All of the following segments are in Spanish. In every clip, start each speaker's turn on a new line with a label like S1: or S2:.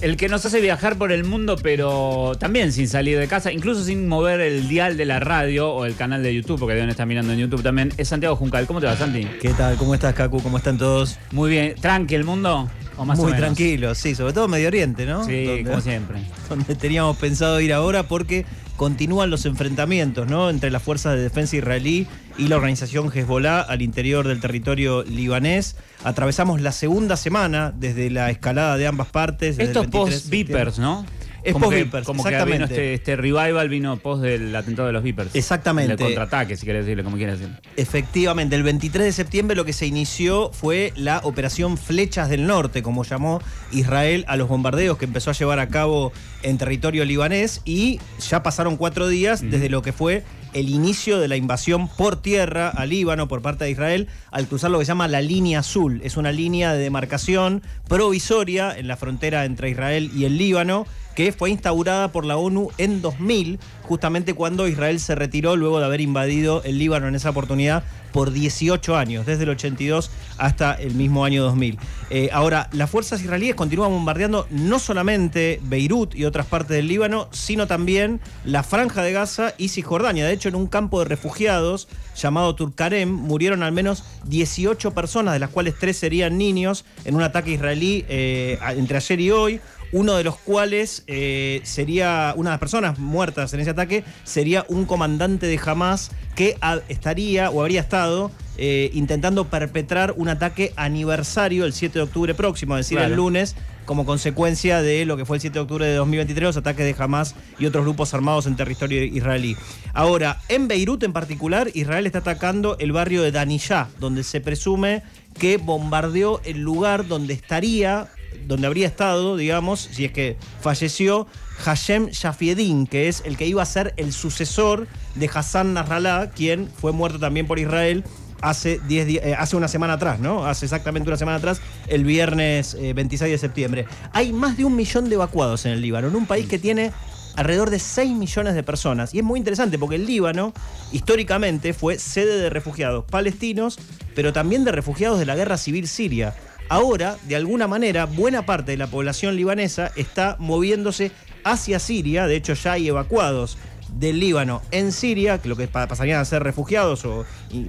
S1: El que nos hace viajar por el mundo, pero también sin salir de casa, incluso sin mover el dial de la radio o el canal de YouTube, porque Dion está mirando en YouTube también, es Santiago Juncal. ¿Cómo te va, Santi?
S2: ¿Qué tal? ¿Cómo estás, Kaku ¿Cómo están todos? Muy bien. ¿Tranqui el mundo? muy tranquilo sí, sobre todo Medio Oriente, ¿no? Sí, como siempre. Donde teníamos pensado ir ahora porque continúan los enfrentamientos, ¿no? Entre las fuerzas de defensa israelí y la organización Hezbollah al interior del territorio libanés. Atravesamos la segunda semana desde la escalada de ambas partes. Estos post-vipers, ¿no?
S1: Es como como exactamente. Que este, este, revival vino post del
S2: atentado de los Vipers. Exactamente. El contraataque, si querés decirlo como quieras decir. Efectivamente, el 23 de septiembre lo que se inició fue la operación Flechas del Norte, como llamó Israel a los bombardeos que empezó a llevar a cabo en territorio libanés y ya pasaron cuatro días desde lo que fue el inicio de la invasión por tierra a Líbano por parte de Israel al cruzar lo que se llama la línea azul. Es una línea de demarcación provisoria en la frontera entre Israel y el Líbano que fue instaurada por la ONU en 2000 justamente cuando Israel se retiró luego de haber invadido el Líbano en esa oportunidad por 18 años, desde el 82 hasta el mismo año 2000. Eh, ahora, las fuerzas israelíes continúan bombardeando no solamente Beirut y otras partes del Líbano, sino también la franja de Gaza y Cisjordania. De hecho, en un campo de refugiados llamado Turkarem murieron al menos 18 personas, de las cuales 3 serían niños, en un ataque israelí eh, entre ayer y hoy, uno de los cuales eh, sería una de las personas muertas en ese ataque sería un comandante de Hamas que estaría o habría estado eh, intentando perpetrar un ataque aniversario el 7 de octubre próximo, es decir, el lunes, como consecuencia de lo que fue el 7 de octubre de 2023, los ataques de Hamas y otros grupos armados en territorio israelí. Ahora, en Beirut en particular, Israel está atacando el barrio de Daniyah, donde se presume que bombardeó el lugar donde estaría donde habría estado, digamos, si es que falleció, Hashem Shafiedin, que es el que iba a ser el sucesor de Hassan Nasrallah, quien fue muerto también por Israel hace, eh, hace una semana atrás, ¿no? Hace exactamente una semana atrás, el viernes 26 eh, de septiembre. Hay más de un millón de evacuados en el Líbano, en un país que tiene alrededor de 6 millones de personas. Y es muy interesante porque el Líbano históricamente fue sede de refugiados palestinos, pero también de refugiados de la guerra civil siria. Ahora, de alguna manera, buena parte de la población libanesa está moviéndose hacia Siria, de hecho ya hay evacuados del Líbano en Siria, lo que pasarían a ser refugiados o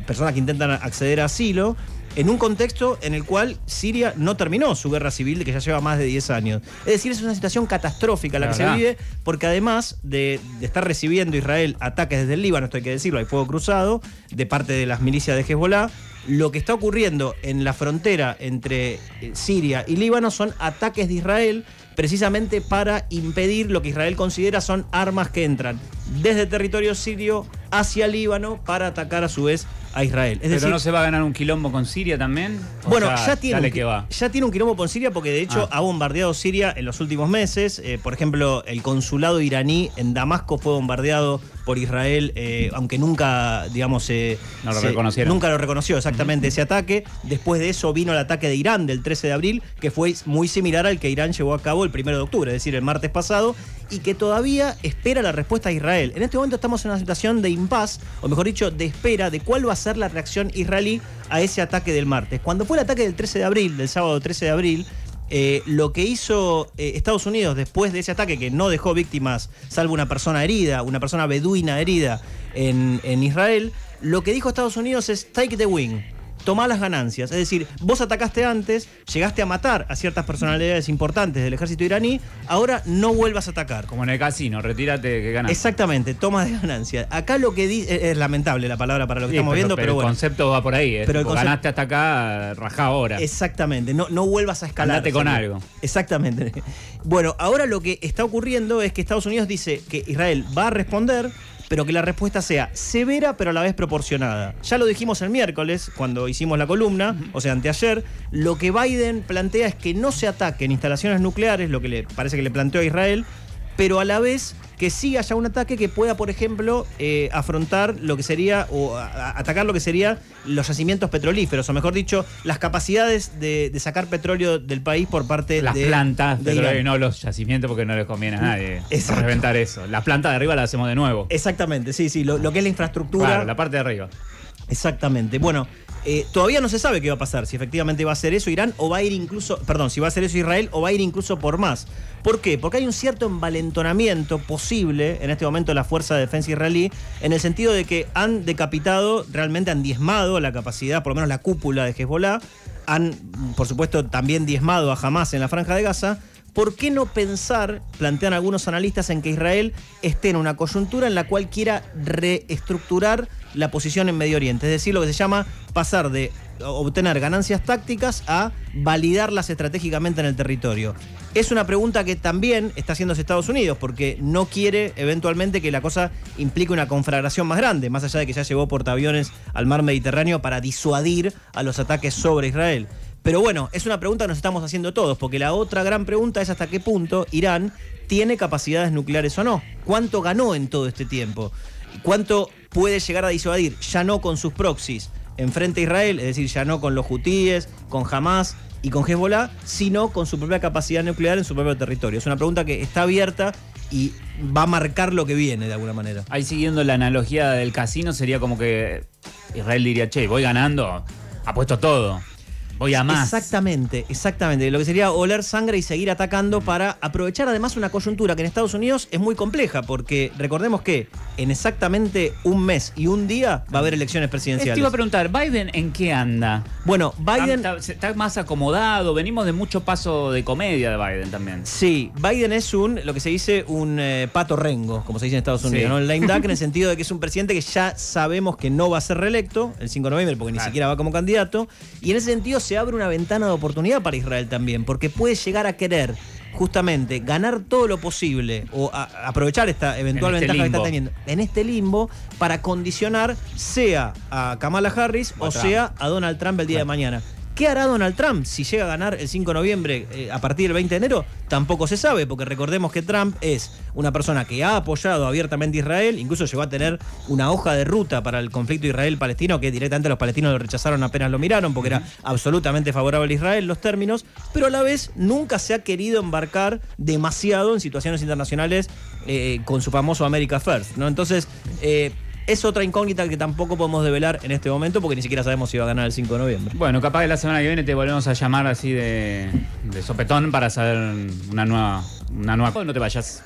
S2: personas que intentan acceder a asilo, en un contexto en el cual Siria no terminó su guerra civil, que ya lleva más de 10 años. Es decir, es una situación catastrófica la, que se vive, porque además de, estar recibiendo Israel ataques desde el Líbano, esto hay que decirlo, hay fuego cruzado, de parte de las milicias de Hezbollah, lo que está ocurriendo en la frontera entre eh, Siria y Líbano son ataques de Israel precisamente para impedir lo que Israel considera son armas que entran desde territorio sirio hacia Líbano para atacar a su vez a Israel. ¿Pero no se va a ganar un quilombo
S1: con Siria también? Bueno, ya, tiene un, va.
S2: ya tiene un quilombo con Siria porque de hecho ah. ha bombardeado Siria en los últimos meses. Eh, por ejemplo, el consulado iraní en Damasco fue bombardeado por Israel, eh, aunque nunca, digamos, eh, nunca lo reconoció exactamente ese ataque. Después de eso vino el ataque de Irán del 13 de abril, que fue muy similar al que Irán llevó a cabo el 1 de octubre, es decir, el martes pasado, y que todavía espera la respuesta a Israel. En este momento estamos en una situación de impas, o mejor dicho, de espera de cuál va a ser la reacción israelí a ese ataque del martes. Cuando fue el ataque del 13 de abril, del sábado 13 de abril, eh, lo que hizo eh, Estados Unidos después de ese ataque, que no dejó víctimas, salvo una persona herida, una persona beduina herida en, en Israel, lo que dijo Estados Unidos es take the wing, tomá las ganancias. Es decir, vos atacaste antes, llegaste a matar a ciertas personalidades importantes del ejército iraní, ahora no vuelvas a atacar. Como en el casino, retírate que ganaste. Exactamente, toma de ganancias. Acá lo que dice, eh, es lamentable la palabra para lo que estamos viendo, pero, bueno. El concepto va por ahí, pero ganaste hasta acá, rajá ahora. Exactamente, no, no vuelvas a escalar. Andate con algo. Exactamente. Bueno, ahora lo que está ocurriendo es que Estados Unidos dice que Israel va a responder pero que la respuesta sea severa pero a la vez proporcionada. Ya lo dijimos el miércoles, cuando hicimos la columna, o sea, anteayer, lo que Biden plantea es que no se ataquen instalaciones nucleares, lo que le parece que le planteó a Israel, pero a la vez que sí haya un ataque que pueda, por ejemplo, eh, afrontar lo que sería, o atacar lo que sería los yacimientos petrolíferos, o mejor dicho, las capacidades de, sacar petróleo del país por parte de. Las plantas de no
S1: los yacimientos, porque no les conviene a nadie reventar eso. Las plantas de arriba las hacemos de nuevo. Exactamente,
S2: sí, sí, lo, lo que es la infraestructura. Claro, la parte de arriba. Exactamente. Bueno, eh, todavía no se sabe qué va a pasar, si efectivamente va a ser eso Irán o va a ir incluso, perdón, si va a ser eso Israel o va a ir incluso por más. ¿Por qué? Porque hay un cierto envalentonamiento posible en este momento de la Fuerza de Defensa israelí, en el sentido de que han decapitado, realmente han diezmado la capacidad, por lo menos la cúpula de Hezbollah, han, por supuesto, también diezmado a Hamas en la franja de Gaza ¿Por qué no pensar, plantean algunos analistas, en que Israel esté en una coyuntura en la cual quiera reestructurar la posición en Medio Oriente? Es decir, lo que se llama pasar de obtener ganancias tácticas a validarlas estratégicamente en el territorio. Es una pregunta que también está haciendo Estados Unidos, porque no quiere eventualmente que la cosa implique una conflagración más grande, más allá de que ya llevó portaaviones al mar Mediterráneo para disuadir a los ataques sobre Israel. Pero bueno, es una pregunta que nos estamos haciendo todos, porque la otra gran pregunta es hasta qué punto Irán tiene capacidades nucleares o no. ¿Cuánto ganó en todo este tiempo? ¿Cuánto puede llegar a disuadir? Ya no con sus proxies enfrente a Israel, es decir, ya no con los hutíes, con Hamas, y con Hezbollah, sino con su propia capacidad nuclear en su propio territorio. Es una pregunta que está abierta y va a marcar lo que viene de alguna manera. Ahí siguiendo
S1: la analogía del casino, sería como que Israel diría, che, voy ganando, apuesto
S2: todo. Voy a más. Exactamente, exactamente. Lo que sería oler sangre y seguir atacando mm. para aprovechar además una coyuntura que en Estados Unidos es muy compleja, porque recordemos que en exactamente un mes y un día va a haber elecciones presidenciales. Te iba a preguntar, ¿Biden en qué anda?
S1: Bueno, Biden. Está, más acomodado, venimos de mucho paso de comedia de Biden también.
S2: Sí, Biden es un, lo que se dice, un eh, pato rengo, como se dice en Estados Unidos, ¿no? El lame en el sentido de que es un presidente que ya sabemos que no va a ser reelecto el 5 de noviembre, porque ni siquiera va como candidato. Y en ese sentido se abre una ventana de oportunidad para Israel también, porque puede llegar a querer justamente ganar todo lo posible o aprovechar esta eventual este ventaja que está teniendo en este limbo para condicionar sea a Kamala Harris o, sea a Donald Trump el día de mañana. ¿Qué hará Donald Trump si llega a ganar el 5 de noviembre eh, a partir del 20 de enero? Tampoco se sabe, porque recordemos que Trump es una persona que ha apoyado abiertamente a Israel, incluso llegó a tener una hoja de ruta para el conflicto israel-palestino que directamente los palestinos lo rechazaron apenas lo miraron, porque era absolutamente favorable a Israel los términos, pero a la vez nunca se ha querido embarcar demasiado en situaciones internacionales eh, con su famoso America First. ¿no? Entonces, eh, es otra incógnita que tampoco podemos develar en este momento porque ni siquiera sabemos si va a ganar el 5 de noviembre.
S1: Bueno, capaz que la semana que viene te volvemos a llamar así de, sopetón para saber una nueva, una nueva. No te vayas.